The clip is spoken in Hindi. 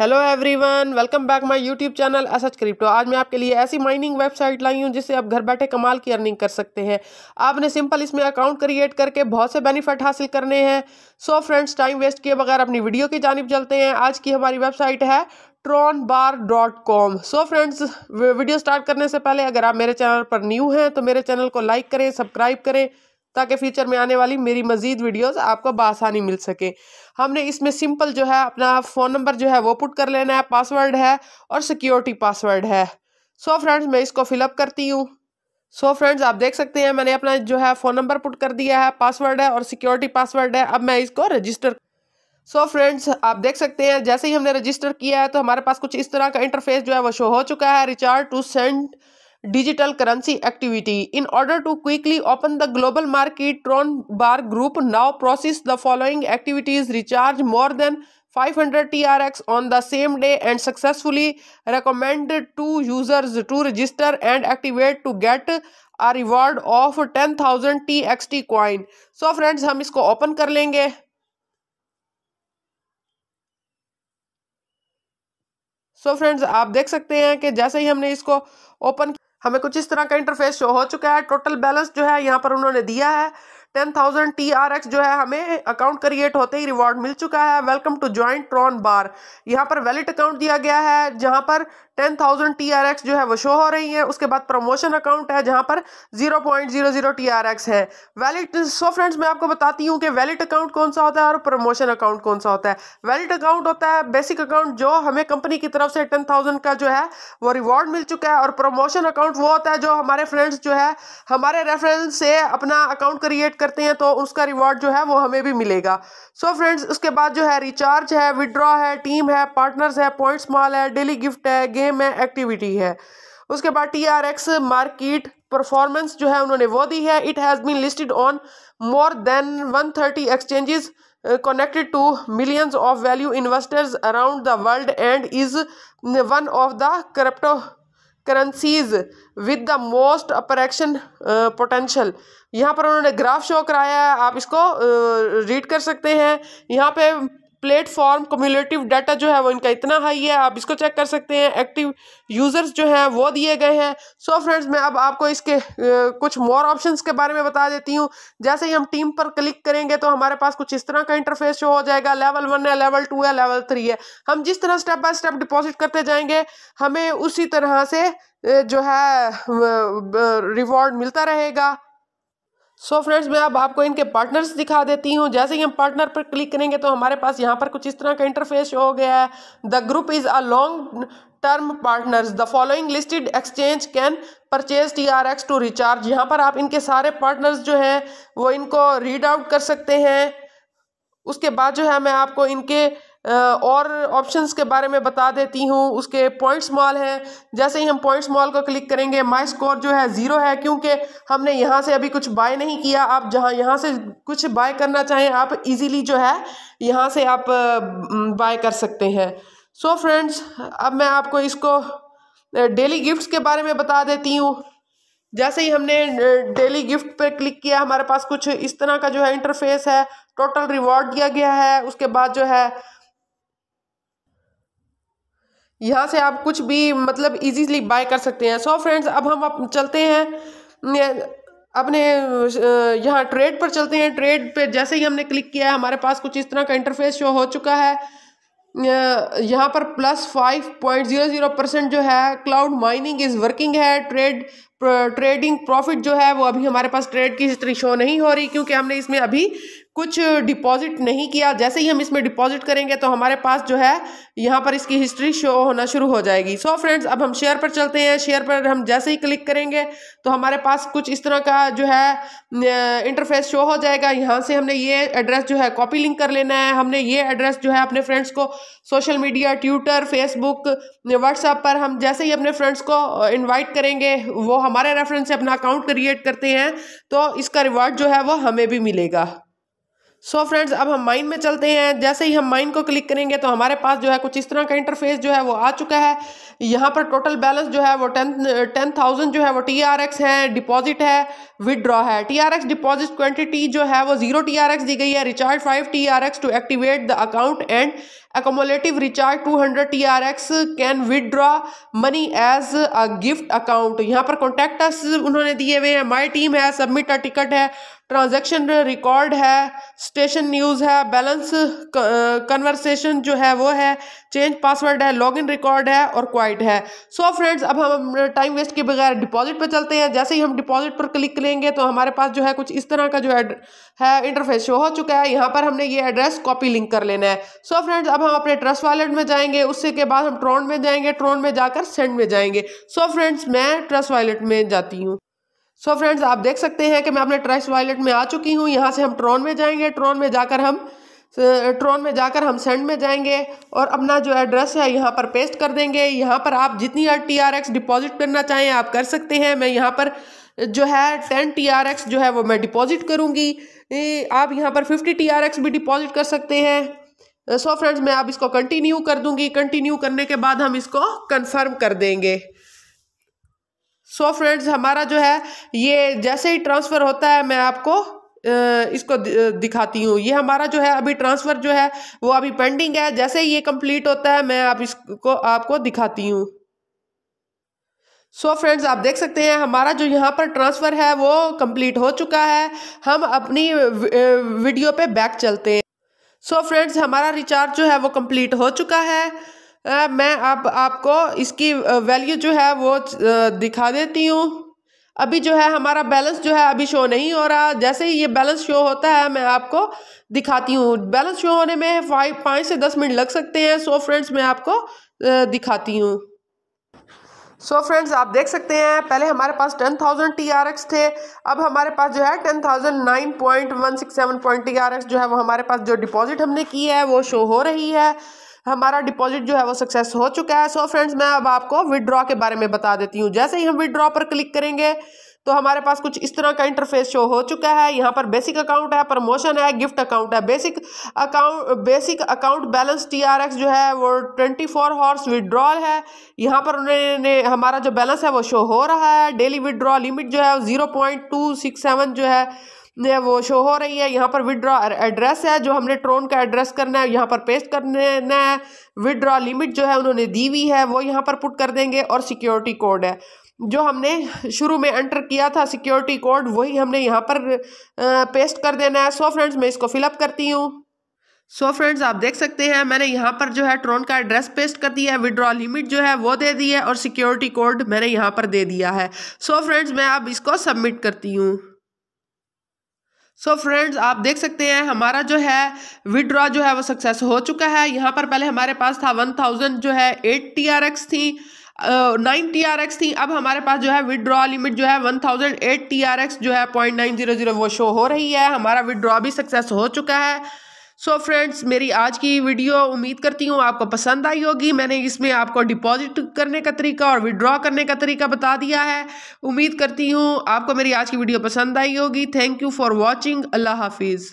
hello everyone welcome back my YouTube channel असच क्रिप्टो आज मैं आपके लिए ऐसी माइनिंग वेबसाइट लाई हूँ जिससे आप घर बैठे कमाल की अर्निंग कर सकते हैं आपने सिंपल इसमें अकाउंट क्रिएट करके बहुत से बेनिफिट हासिल करने हैं सो फ्रेंड्स टाइम वेस्ट किए बगैर अपनी वीडियो की जानब चलते हैं आज की हमारी वेबसाइट है Tron bar dot com so friends video start करने से पहले अगर आप मेरे चैनल पर न्यू हैं तो मेरे चैनल को लाइक करें सब्सक्राइब करें ताकि फ्यूचर में आने वाली मेरी मज़ीद वीडियोस आपको बसानी मिल सके हमने इसमें सिंपल जो है अपना फ़ोन नंबर जो है वो पुट कर लेना है पासवर्ड है और सिक्योरिटी पासवर्ड है सो so फ्रेंड्स मैं इसको फिलअप करती हूँ सो so फ्रेंड्स आप देख सकते हैं मैंने अपना जो है फ़ोन नंबर पुट कर दिया है पासवर्ड है और सिक्योरिटी पासवर्ड है अब मैं इसको रजिस्टर सो so फ्रेंड्स आप देख सकते हैं जैसे ही हमने रजिस्टर किया है तो हमारे पास कुछ इस तरह का इंटरफेस जो है वो शो हो चुका है recharge to send digital currency activity in order to quickly open the global market Tron bar group now process the following activities recharge more than 500 hundred T R X on the same day and successfully recommend to users to register and activate to get a reward of ten thousand T X T coin so friends हम इसको ओपन कर लेंगे सो so फ्रेंड्स आप देख सकते हैं कि जैसे ही हमने इसको ओपन open... हमें कुछ इस तरह का इंटरफेस शो हो चुका है टोटल बैलेंस जो है यहाँ पर उन्होंने दिया है ten thousand T R X जो है हमें अकाउंट क्रिएट होते ही रिवॉर्ड मिल चुका है welcome to join Tron bar यहाँ पर वैलिड अकाउंट दिया गया है जहाँ पर ten thousand T R X जो है वो शो हो रही है उसके बाद प्रमोशन अकाउंट है जहाँ पर zero point zero zero T R X है वैलिड सो फ्रेंड्स मैं आपको बताती हूँ कि वैलिड अकाउंट कौन सा होता है और प्रमोशन अकाउंट कौन सा होता है वैलिड अकाउंट होता है बेसिक अकाउंट जो हमें कंपनी की तरफ से टेन थाउजेंड का जो है वो रिवॉर्ड मिल चुका है और प्रमोशन अकाउंट वो होता है जो हमारे फ्रेंड्स जो है हमारे रेफरेंस से अपना अकाउंट क्रिएट करते हैं तो उसका रिवॉर्ड जो है वो हमें भी मिलेगा सो so फ्रेंड्स उसके बाद जो है रिचार्ज है विड्रॉ है टीम है पार्टनर्स है पॉइंट्स मॉल है डेली गिफ्ट है गेम गेम है एक्टिविटी है उसके बाद T R X market performance जो है उन्होंने वो दी है it has been listed on more than one thirty exchanges connected to millions of value investors around the world and is one of the crypto currencies with the most appreciation potential यहाँ पर उन्होंने ग्राफ शो कराया है आप इसको रीड uh, कर सकते हैं यहाँ पे प्लेटफॉर्म कम्यूनिटिव डाटा जो है वो इनका इतना हाई है आप इसको चेक कर सकते हैं एक्टिव यूज़र्स जो हैं वो दिए गए हैं सो फ्रेंड्स मैं अब आपको इसके कुछ मोर ऑप्शंस के बारे में बता देती हूँ जैसे ही हम टीम पर क्लिक करेंगे तो हमारे पास कुछ इस तरह का इंटरफेस शो हो जाएगा लेवल वन है लेवल टू है लेवल थ्री है हम जिस तरह स्टेप बाय स्टेप डिपॉजिट करते जाएंगे हमें उसी तरह से जो है रिवॉर्ड मिलता रहेगा सो फ्रेंड्स मैं अब आपको इनके पार्टनर्स दिखा देती हूँ जैसे ही हम पार्टनर पर क्लिक करेंगे तो हमारे पास यहाँ पर कुछ इस तरह का इंटरफेस हो गया है the group is a long term partners the following listed exchange can purchase T R X to recharge यहाँ पर आप इनके सारे पार्टनर्स जो हैं वो इनको रीड आउट कर सकते हैं उसके बाद जो है मैं आपको इनके और ऑप्शंस के बारे में बता देती हूँ उसके पॉइंट्स मॉल हैं जैसे ही हम पॉइंट्स मॉल को क्लिक करेंगे माई स्कोर जो है ज़ीरो है क्योंकि हमने यहाँ से अभी कुछ बाय नहीं किया आप जहाँ यहाँ से कुछ बाय करना चाहें आप इजीली जो है यहाँ से आप बाय कर सकते हैं सो so फ्रेंड्स अब मैं आपको इसको डेली गिफ्ट्स के बारे में बता देती हूँ जैसे ही हमने डेली गिफ्ट पर क्लिक किया हमारे पास कुछ इस तरह का जो है इंटरफेस है टोटल रिवॉर्ड दिया गया है उसके बाद जो है यहाँ से आप कुछ भी मतलब इजीली बाय कर सकते हैं सो so फ्रेंड्स अब हम आप चलते हैं अपने यहाँ ट्रेड पर चलते हैं ट्रेड पे जैसे ही हमने क्लिक किया है हमारे पास कुछ इस तरह का इंटरफेस शो हो चुका है यहाँ पर plus five point zero zero percent जो है क्लाउड माइनिंग इज़ वर्किंग है ट्रेड ट्रेडिंग प्रॉफिट जो है वो अभी हमारे पास ट्रेड की हिस्ट्री शो नहीं हो रही क्योंकि हमने इसमें अभी कुछ डिपॉजिट नहीं किया जैसे ही हम इसमें डिपॉजिट करेंगे तो हमारे पास जो है यहाँ पर इसकी हिस्ट्री शो होना शुरू हो जाएगी सो so फ्रेंड्स अब हम शेयर पर चलते हैं शेयर पर हम जैसे ही क्लिक करेंगे तो हमारे पास कुछ इस तरह का जो है इंटरफेस शो हो जाएगा यहाँ से हमने ये एड्रेस जो है कॉपी लिंक कर लेना है हमने ये एड्रेस जो है अपने फ्रेंड्स को social media Twitter Facebook WhatsApp पर हम जैसे ही अपने फ्रेंड्स को इन्वाइट करेंगे वो हमारे रेफरेंस से अपना अकाउंट क्रिएट करते हैं तो इसका रिवॉर्ड जो है वो हमें भी मिलेगा सो so फ्रेंड्स अब हम माइन में चलते हैं जैसे ही हम माइन को क्लिक करेंगे तो हमारे पास जो है कुछ इस तरह का इंटरफेस जो है वो आ चुका है यहाँ पर टोटल बैलेंस जो है वो टेन टेन थाउजेंड जो है वो टी आर एक्स है डिपॉजिट है विदड्रॉ है T R X deposit quantity जो है वो जीरो टी आर एक्स दी गई है recharge five T R X to activate the account and accumulative recharge two hundred T R X can withdraw money as a gift account यहाँ पर कॉन्टैक्ट उन्होंने दिए हुए हैं माई टीम है सबमिट अ टिकट है ट्रांजेक्शन रिकॉर्ड है स्टेशन न्यूज़ है बैलेंस कन्वर्सेशन uh, जो है वो है चेंज पासवर्ड है लॉग इन रिकॉर्ड है और क्वाइट है सो so फ्रेंड्स अब हम टाइम वेस्ट के बगैर डिपॉजिट पर चलते हैं जैसे ही हम डिपॉजिट पर क्लिक करेंगे तो हमारे पास जो है कुछ इस तरह का जो है इंटरफेस शो हो चुका है यहाँ पर हमने ये एड्रेस कॉपी लिंक कर लेना है सो so फ्रेंड्स अब हम अपने ट्रस्ट वॉलेट में जाएंगे उससे के बाद हम ट्रॉन में जाएंगे ट्रॉन में जाकर सेंड में जाएंगे सो so फ्रेंड्स मैं ट्रस्ट वॉलेट में जाती हूँ सो so फ्रेंड्स आप देख सकते हैं कि मैं अपने ट्रस्ट वॉलेट में आ चुकी हूँ यहाँ से हम ट्रॉन में जाएंगे ट्रॉन में जाकर हम ट्रॉन में जाकर हम सेंड में जाएंगे और अपना जो एड्रेस है यहाँ पर पेस्ट कर देंगे यहाँ पर आप जितनी टी आर एक्स डिपॉजिट करना चाहें आप कर सकते हैं मैं यहाँ पर जो है टेन टी आर एक्स जो है वो मैं डिपॉजिट करूँगी आप यहाँ पर फिफ्टी टी आर एक्स भी डिपॉजिट कर सकते हैं सो uh, फ्रेंड्स मैं आप इसको कंटिन्यू कर दूंगी कंटिन्यू करने के बाद हम इसको कंफर्म कर देंगे सो so फ्रेंड्स हमारा जो है ये जैसे ही ट्रांसफ़र होता है मैं आपको uh, इसको uh, दिखाती हूँ ये हमारा जो है अभी ट्रांसफ़र जो है वो अभी पेंडिंग है जैसे ही ये कंप्लीट होता है मैं आप इसको आपको दिखाती हूँ सो so फ्रेंड्स आप देख सकते हैं हमारा जो यहाँ पर ट्रांसफ़र है वो कंप्लीट हो चुका है हम अपनी वीडियो पे बैक चलते हैं सो so फ्रेंड्स हमारा रिचार्ज जो है वो कंप्लीट हो चुका है आ, मैं अब आपको इसकी वैल्यू जो है वो दिखा देती हूँ अभी जो है हमारा बैलेंस जो है अभी शो नहीं हो रहा जैसे ही ये बैलेंस शो होता है मैं आपको दिखाती हूँ बैलेंस शो होने में फाइव पाँच से दस मिनट लग सकते हैं सो फ्रेंड्स मैं आपको दिखाती हूँ सो so फ्रेंड्स आप देख सकते हैं पहले हमारे पास 10,000 एक्स थे अब हमारे पास जो है 10,009.167 एक्स जो है वो हमारे पास जो डिपॉजिट हमने की है वो शो हो रही है हमारा डिपॉजिट जो है वो सक्सेस हो चुका है सो so फ्रेंड्स मैं अब आपको विदड्रॉ के बारे में बता देती हूँ जैसे ही हम विड्रॉ पर क्लिक करेंगे तो हमारे पास कुछ इस तरह का इंटरफेस शो हो चुका है यहाँ पर बेसिक अकाउंट है प्रमोशन है गिफ्ट अकाउंट है basic account basic account balance TRX जो है वो ट्वेंटी फोर हॉर्स विड्रॉल है यहाँ पर उन्होंने हमारा जो बैलेंस है वो शो हो रहा है डेली विड्रॉ लिमिट जो है zero point two six seven जो है वो शो हो रही है यहाँ पर विड्रॉ एड्रेस है जो हमने ट्रोन का एड्रेस करना है यहाँ पर पेस्ट करना है विड्रॉ लिमिट जो है उन्होंने दी हुई है वो यहाँ पर पुट कर देंगे और सिक्योरिटी कोड है जो हमने शुरू में एंटर किया था सिक्योरिटी कोड वही हमने यहाँ पर पेस्ट कर देना है सो फ्रेंड्स मैं इसको फिलअप करती हूँ सो so फ्रेंड्स आप देख सकते हैं मैंने यहाँ पर जो है ट्रोन का एड्रेस पेस्ट कर दिया है विड्रॉ लिमिट जो है वो दे दी है और सिक्योरिटी कोड मैंने यहाँ पर दे दिया है सो so फ्रेंड्स मैं अब इसको सबमिट करती हूँ सो so फ्रेंड्स आप देख सकते हैं हमारा जो है विड्रॉ जो है वो सक्सेस हो चुका है यहाँ पर पहले हमारे पास था वन थाउजेंड जो है एट टी आर एक्स थी नाइन टी आर एक्स थी अब हमारे पास जो है विदड्रॉ लिमिट जो है one thousand eight T R X जो है पॉइंट नाइन जीरो जीरो वो शो हो रही है हमारा विदड्रॉ भी सक्सेस हो चुका है सो so फ्रेंड्स मेरी आज की वीडियो उम्मीद करती हूँ आपको पसंद आई होगी मैंने इसमें आपको डिपॉजिट करने का तरीका और विड्रॉ करने का तरीका बता दिया है उम्मीद करती हूँ आपको मेरी आज की वीडियो पसंद आई होगी थैंक यू फॉर वॉचिंग अल्लाह हाफिज़